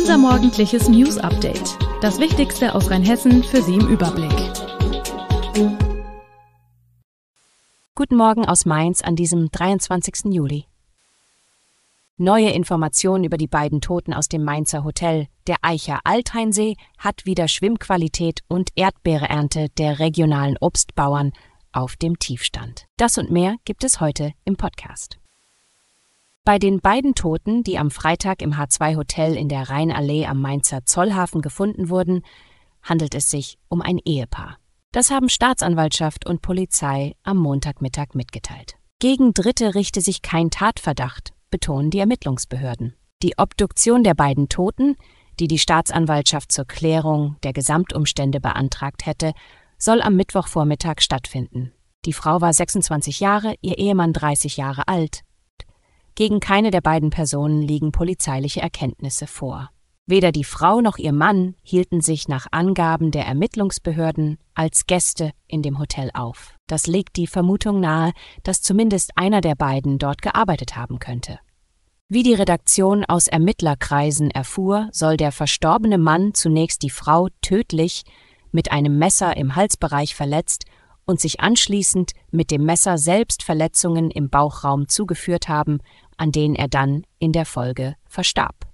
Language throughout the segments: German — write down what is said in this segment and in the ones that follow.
Unser morgendliches News Update. Das Wichtigste aus Rheinhessen für Sie im Überblick. Guten Morgen aus Mainz an diesem 23. Juli. Neue Informationen über die beiden Toten aus dem Mainzer Hotel, der Eicher Altheinsee, hat wieder Schwimmqualität und Erdbeereernte der regionalen Obstbauern auf dem Tiefstand. Das und mehr gibt es heute im Podcast. Bei den beiden Toten, die am Freitag im H2-Hotel in der Rheinallee am Mainzer Zollhafen gefunden wurden, handelt es sich um ein Ehepaar. Das haben Staatsanwaltschaft und Polizei am Montagmittag mitgeteilt. Gegen Dritte richte sich kein Tatverdacht, betonen die Ermittlungsbehörden. Die Obduktion der beiden Toten, die die Staatsanwaltschaft zur Klärung der Gesamtumstände beantragt hätte, soll am Mittwochvormittag stattfinden. Die Frau war 26 Jahre, ihr Ehemann 30 Jahre alt. Gegen keine der beiden Personen liegen polizeiliche Erkenntnisse vor. Weder die Frau noch ihr Mann hielten sich nach Angaben der Ermittlungsbehörden als Gäste in dem Hotel auf. Das legt die Vermutung nahe, dass zumindest einer der beiden dort gearbeitet haben könnte. Wie die Redaktion aus Ermittlerkreisen erfuhr, soll der verstorbene Mann zunächst die Frau tödlich mit einem Messer im Halsbereich verletzt und sich anschließend mit dem Messer selbst Verletzungen im Bauchraum zugeführt haben an denen er dann in der Folge verstarb.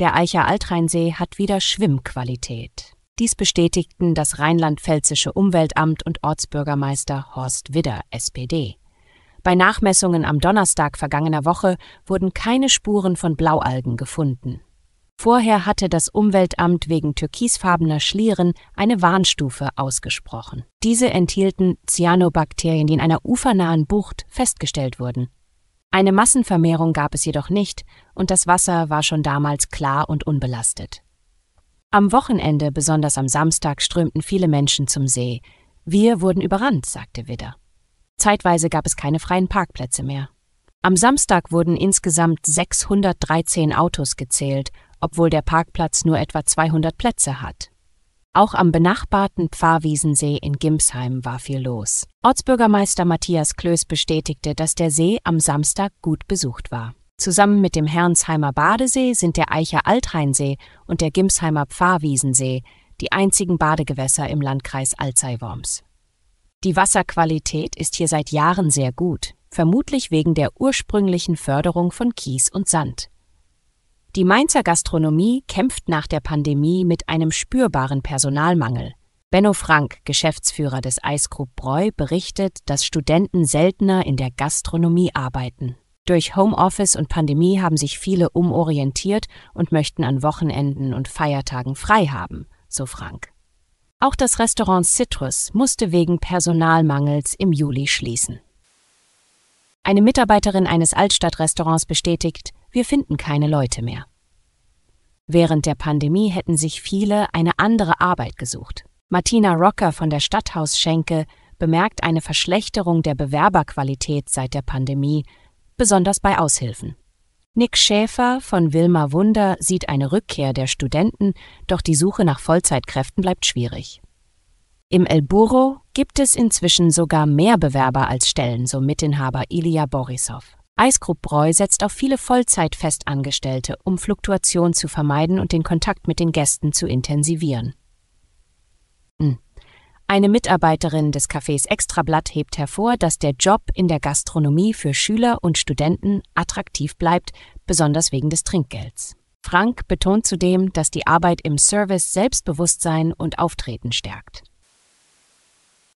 Der Eicher Altrheinsee hat wieder Schwimmqualität. Dies bestätigten das rheinland-pfälzische Umweltamt und Ortsbürgermeister Horst Widder, SPD. Bei Nachmessungen am Donnerstag vergangener Woche wurden keine Spuren von Blaualgen gefunden. Vorher hatte das Umweltamt wegen türkisfarbener Schlieren eine Warnstufe ausgesprochen. Diese enthielten Cyanobakterien, die in einer ufernahen Bucht festgestellt wurden. Eine Massenvermehrung gab es jedoch nicht, und das Wasser war schon damals klar und unbelastet. Am Wochenende, besonders am Samstag, strömten viele Menschen zum See. Wir wurden überrannt, sagte Widder. Zeitweise gab es keine freien Parkplätze mehr. Am Samstag wurden insgesamt 613 Autos gezählt, obwohl der Parkplatz nur etwa 200 Plätze hat. Auch am benachbarten Pfarrwiesensee in Gimsheim war viel los. Ortsbürgermeister Matthias Klöß bestätigte, dass der See am Samstag gut besucht war. Zusammen mit dem Herrnsheimer Badesee sind der Eicher Altrheinsee und der Gimsheimer Pfarrwiesensee die einzigen Badegewässer im Landkreis Alzey-Worms. Die Wasserqualität ist hier seit Jahren sehr gut, vermutlich wegen der ursprünglichen Förderung von Kies und Sand. Die Mainzer Gastronomie kämpft nach der Pandemie mit einem spürbaren Personalmangel. Benno Frank, Geschäftsführer des Eisgroup Breu, berichtet, dass Studenten seltener in der Gastronomie arbeiten. Durch Homeoffice und Pandemie haben sich viele umorientiert und möchten an Wochenenden und Feiertagen frei haben, so Frank. Auch das Restaurant Citrus musste wegen Personalmangels im Juli schließen. Eine Mitarbeiterin eines Altstadtrestaurants bestätigt, wir finden keine Leute mehr. Während der Pandemie hätten sich viele eine andere Arbeit gesucht. Martina Rocker von der Stadthausschenke bemerkt eine Verschlechterung der Bewerberqualität seit der Pandemie, besonders bei Aushilfen. Nick Schäfer von Wilma Wunder sieht eine Rückkehr der Studenten, doch die Suche nach Vollzeitkräften bleibt schwierig. Im El Burro gibt es inzwischen sogar mehr Bewerber als Stellen, so Mitinhaber Ilya Borisov. Eisgrupp Breu setzt auf viele Vollzeit-Festangestellte, um Fluktuation zu vermeiden und den Kontakt mit den Gästen zu intensivieren. Hm. Eine Mitarbeiterin des Cafés Extrablatt hebt hervor, dass der Job in der Gastronomie für Schüler und Studenten attraktiv bleibt, besonders wegen des Trinkgelds. Frank betont zudem, dass die Arbeit im Service Selbstbewusstsein und Auftreten stärkt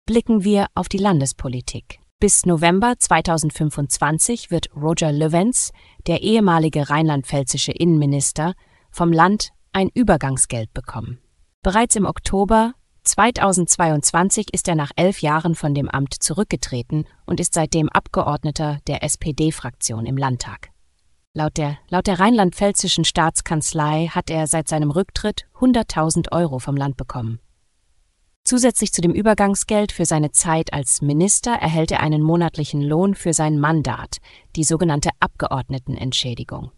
blicken wir auf die Landespolitik. Bis November 2025 wird Roger Löwenz, der ehemalige rheinland-pfälzische Innenminister, vom Land ein Übergangsgeld bekommen. Bereits im Oktober 2022 ist er nach elf Jahren von dem Amt zurückgetreten und ist seitdem Abgeordneter der SPD-Fraktion im Landtag. Laut der, laut der rheinland-pfälzischen Staatskanzlei hat er seit seinem Rücktritt 100.000 Euro vom Land bekommen. Zusätzlich zu dem Übergangsgeld für seine Zeit als Minister erhält er einen monatlichen Lohn für sein Mandat, die sogenannte Abgeordnetenentschädigung.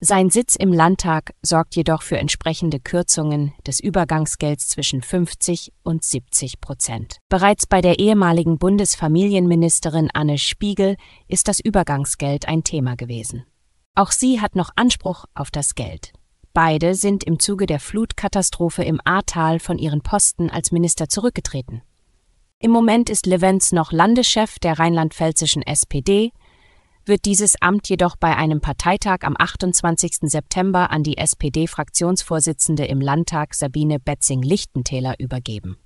Sein Sitz im Landtag sorgt jedoch für entsprechende Kürzungen des Übergangsgelds zwischen 50 und 70 Prozent. Bereits bei der ehemaligen Bundesfamilienministerin Anne Spiegel ist das Übergangsgeld ein Thema gewesen. Auch sie hat noch Anspruch auf das Geld. Beide sind im Zuge der Flutkatastrophe im Ahrtal von ihren Posten als Minister zurückgetreten. Im Moment ist Levenz noch Landeschef der rheinland-pfälzischen SPD, wird dieses Amt jedoch bei einem Parteitag am 28. September an die SPD-Fraktionsvorsitzende im Landtag Sabine Betzing-Lichtentäler übergeben.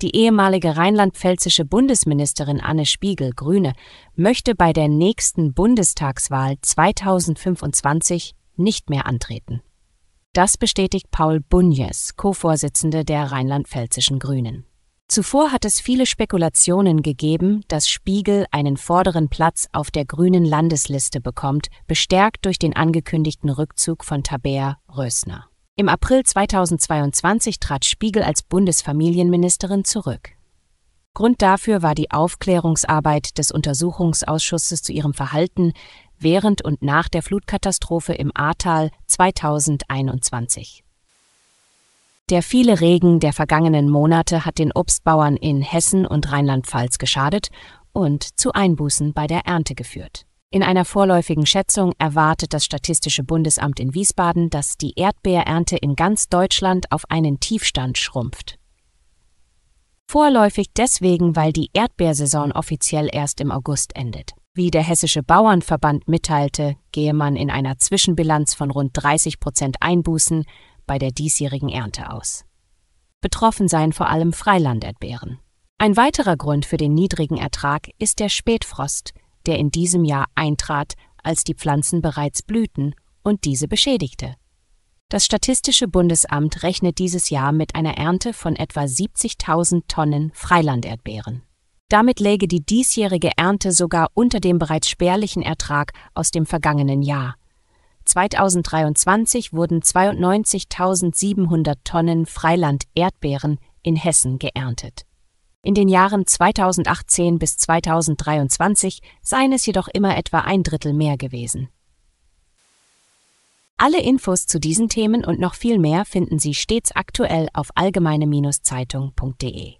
Die ehemalige rheinland-pfälzische Bundesministerin Anne Spiegel, Grüne, möchte bei der nächsten Bundestagswahl 2025 nicht mehr antreten. Das bestätigt Paul Bunjes, Co-Vorsitzende der rheinland-pfälzischen Grünen. Zuvor hat es viele Spekulationen gegeben, dass Spiegel einen vorderen Platz auf der grünen Landesliste bekommt, bestärkt durch den angekündigten Rückzug von Tabea Rösner. Im April 2022 trat Spiegel als Bundesfamilienministerin zurück. Grund dafür war die Aufklärungsarbeit des Untersuchungsausschusses zu ihrem Verhalten, während und nach der Flutkatastrophe im Ahrtal 2021. Der viele Regen der vergangenen Monate hat den Obstbauern in Hessen und Rheinland-Pfalz geschadet und zu Einbußen bei der Ernte geführt. In einer vorläufigen Schätzung erwartet das Statistische Bundesamt in Wiesbaden, dass die Erdbeerernte in ganz Deutschland auf einen Tiefstand schrumpft. Vorläufig deswegen, weil die Erdbeersaison offiziell erst im August endet. Wie der Hessische Bauernverband mitteilte, gehe man in einer Zwischenbilanz von rund 30 Prozent Einbußen bei der diesjährigen Ernte aus. Betroffen seien vor allem Freilanderdbeeren. Ein weiterer Grund für den niedrigen Ertrag ist der Spätfrost, der in diesem Jahr eintrat, als die Pflanzen bereits blühten und diese beschädigte. Das Statistische Bundesamt rechnet dieses Jahr mit einer Ernte von etwa 70.000 Tonnen Freilanderdbeeren. Damit läge die diesjährige Ernte sogar unter dem bereits spärlichen Ertrag aus dem vergangenen Jahr. 2023 wurden 92.700 Tonnen Freiland-Erdbeeren in Hessen geerntet. In den Jahren 2018 bis 2023 seien es jedoch immer etwa ein Drittel mehr gewesen. Alle Infos zu diesen Themen und noch viel mehr finden Sie stets aktuell auf allgemeine-zeitung.de.